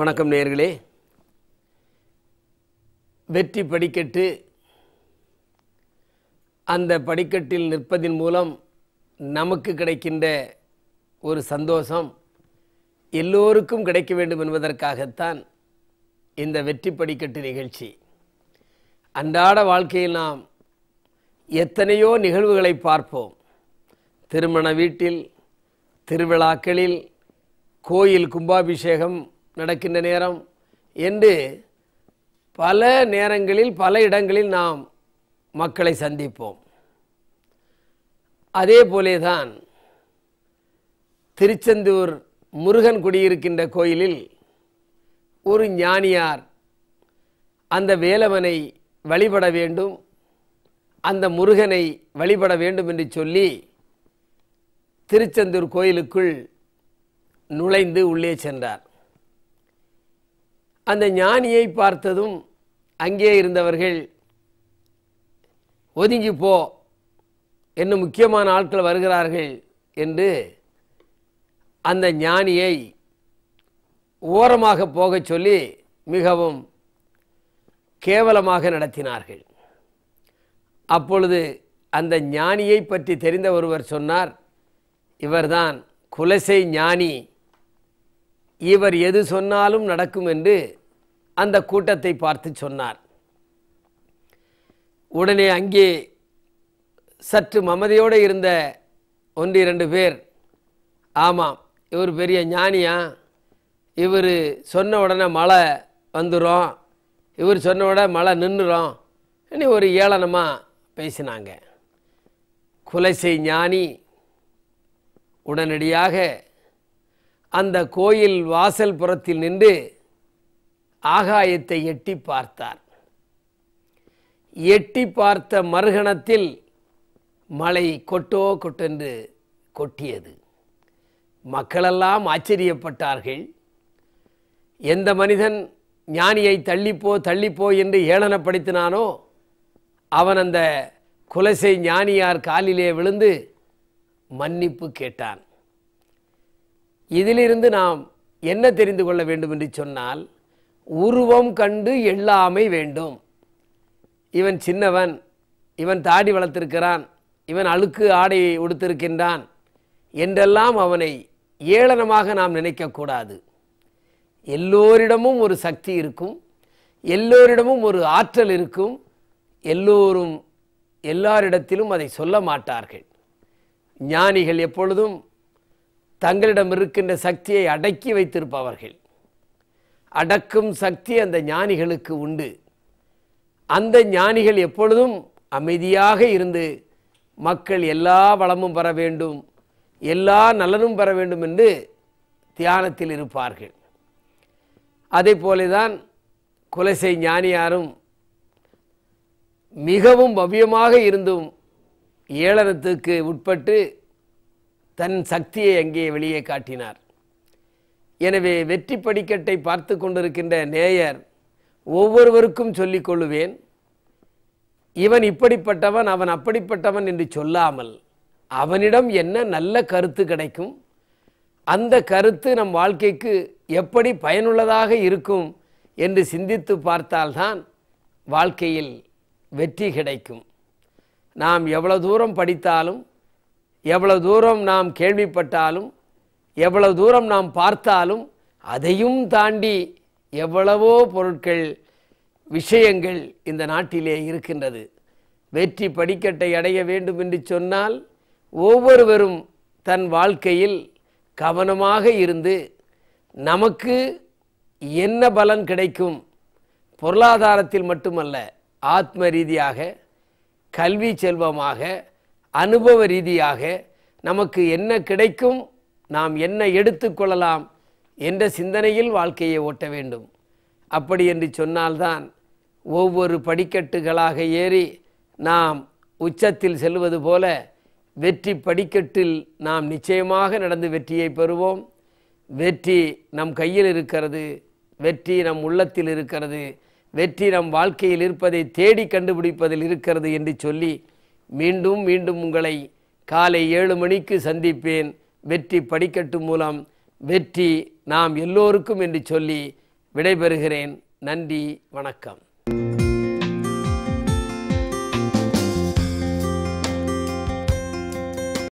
வணக்கம் நேர்களே வெற்றி படிக்கட்டு அந்த படிக்கட்டில் நிற்பதின் மூலம் நமக்கு கிடைக்கின்ற ஒரு சந்தோஷம் எல்லோருக்கும் கிடைக்க வேண்டும் என்பதற்காகத்தான் இந்த வெற்றி படிக்கட்டு நிகழ்ச்சி அன்றாட வாழ்க்கையில் நாம் எத்தனையோ நிகழ்வுகளை பார்ப்போம் திருமண வீட்டில் திருவிழாக்களில் கோயில் கும்பாபிஷேகம் நடக்கின்ற நேரம் என்று பல நேரங்களில் பல இடங்களில் நாம் மக்களை சந்திப்போம் அதே போலே தான் திருச்செந்தூர் முருகன் குடியிருக்கின்ற கோயிலில் ஒரு ஞானியார் அந்த வேலவனை வழிபட வேண்டும் அந்த முருகனை வழிபட வேண்டும் என்று சொல்லி திருச்செந்தூர் கோயிலுக்குள் நுழைந்து உள்ளே சென்றார் அந்த ஞானியை பார்த்ததும் அங்கே இருந்தவர்கள் ஒதுங்கி போ என்ன முக்கியமான ஆட்கள் வருகிறார்கள் என்று அந்த ஞானியை ஓரமாக போகச் சொல்லி மிகவும் கேவலமாக நடத்தினார்கள் அப்பொழுது அந்த ஞானியை பற்றி தெரிந்த ஒருவர் சொன்னார் இவர்தான் குலசை ஞானி இவர் எது சொன்னாலும் நடக்கும் என்று அந்த கூட்டத்தை பார்த்து சொன்னார் உடனே அங்கே சற்று மமதியோடு இருந்த ஒன்று இரண்டு பேர் ஆமாம் இவர் பெரிய ஞானியா இவர் சொன்ன உடனே மழை வந்துடும் இவர் சொன்ன உடனே மழை நின்றுடும் இனி ஒரு ஏளனமாக பேசினாங்க குலைசை ஞானி உடனடியாக அந்த கோயில் வாசல் புறத்தில் நின்று ஆகாயத்தை எட்டி பார்த்தார் எட்டி பார்த்த மறுகணத்தில் மழை கொட்டோ கொட்டென்று கொட்டியது மக்களெல்லாம் ஆச்சரியப்பட்டார்கள் எந்த மனிதன் ஞானியை தள்ளிப்போ தள்ளிப்போ என்று ஏளனப்படுத்தினானோ அவன் அந்த குலசை ஞானியார் காலிலே விழுந்து மன்னிப்பு கேட்டான் இதிலிருந்து நாம் என்ன தெரிந்து கொள்ள வேண்டும் என்று சொன்னால் உருவம் கண்டு எல்லாமை வேண்டும் இவன் சின்னவன் இவன் தாடி வளர்த்திருக்கிறான் இவன் அழுக்கு ஆடையை உடுத்திருக்கின்றான் என்றெல்லாம் அவனை ஏளனமாக நாம் நினைக்கக்கூடாது எல்லோரிடமும் ஒரு சக்தி இருக்கும் எல்லோரிடமும் ஒரு ஆற்றல் இருக்கும் எல்லோரும் எல்லாரிடத்திலும் அதை சொல்ல மாட்டார்கள் ஞானிகள் எப்பொழுதும் தங்களிடம் இருக்கின்ற சக்தியை அடக்கி வைத்திருப்பவர்கள் அடக்கும் சக்தி அந்த ஞானிகளுக்கு உண்டு அந்த ஞானிகள் எப்பொழுதும் அமைதியாக இருந்து மக்கள் எல்லா வளமும் பெற வேண்டும் எல்லா நலனும் பெற வேண்டும் என்று தியானத்தில் இருப்பார்கள் அதே போலதான் குலசை ஞானியாரும் மிகவும் பவ்யமாக இருந்தும் ஏளனத்துக்கு உட்பட்டு தன் சக்தியை அங்கே வெளியே காட்டினார் எனவே வெற்றி படிக்கட்டை பார்த்து கொண்டிருக்கின்ற நேயர் ஒவ்வொருவருக்கும் சொல்லிக்கொள்ளுவேன் இவன் இப்படிப்பட்டவன் அவன் அப்படிப்பட்டவன் என்று சொல்லாமல் அவனிடம் என்ன நல்ல கருத்து கிடைக்கும் அந்த கருத்து நம் வாழ்க்கைக்கு எப்படி பயனுள்ளதாக இருக்கும் என்று சிந்தித்து பார்த்தால்தான் வாழ்க்கையில் வெற்றி கிடைக்கும் நாம் எவ்வளோ தூரம் படித்தாலும் எவ்வளவு தூரம் நாம் கேள்விப்பட்டாலும் எவ்வளவு தூரம் நாம் பார்த்தாலும் அதையும் தாண்டி எவ்வளவோ பொருட்கள் விஷயங்கள் இந்த நாட்டிலே இருக்கின்றது வெற்றி படிக்கட்டை அடைய வேண்டும் என்று சொன்னால் ஒவ்வொருவரும் தன் வாழ்க்கையில் கவனமாக இருந்து நமக்கு என்ன பலன் கிடைக்கும் பொருளாதாரத்தில் மட்டுமல்ல ஆத்ம ரீதியாக கல்வி செல்வமாக அனுபவ ரீதியாக நமக்கு என்ன கிடைக்கும் நாம் என்ன எடுத்துக்கொள்ளலாம் என்ற சிந்தனையில் வாழ்க்கையை ஓட்ட வேண்டும் அப்படி என்று சொன்னால்தான் ஒவ்வொரு படிக்கட்டுகளாக ஏறி நாம் உச்சத்தில் செல்வது போல வெற்றி படிக்கட்டில் நாம் நிச்சயமாக நடந்து வெற்றியை பெறுவோம் வெற்றி நம் கையில் இருக்கிறது வெற்றி நம் உள்ளத்தில் இருக்கிறது வெற்றி நம் வாழ்க்கையில் இருப்பதை தேடி கண்டுபிடிப்பதில் இருக்கிறது என்று சொல்லி மீண்டும் மீண்டும் உங்களை காலை ஏழு மணிக்கு சந்திப்பேன் வெற்றி படிக்கட்டு மூலம் வெற்றி நாம் எல்லோருக்கும் என்று சொல்லி விடைபெறுகிறேன் நன்றி வணக்கம்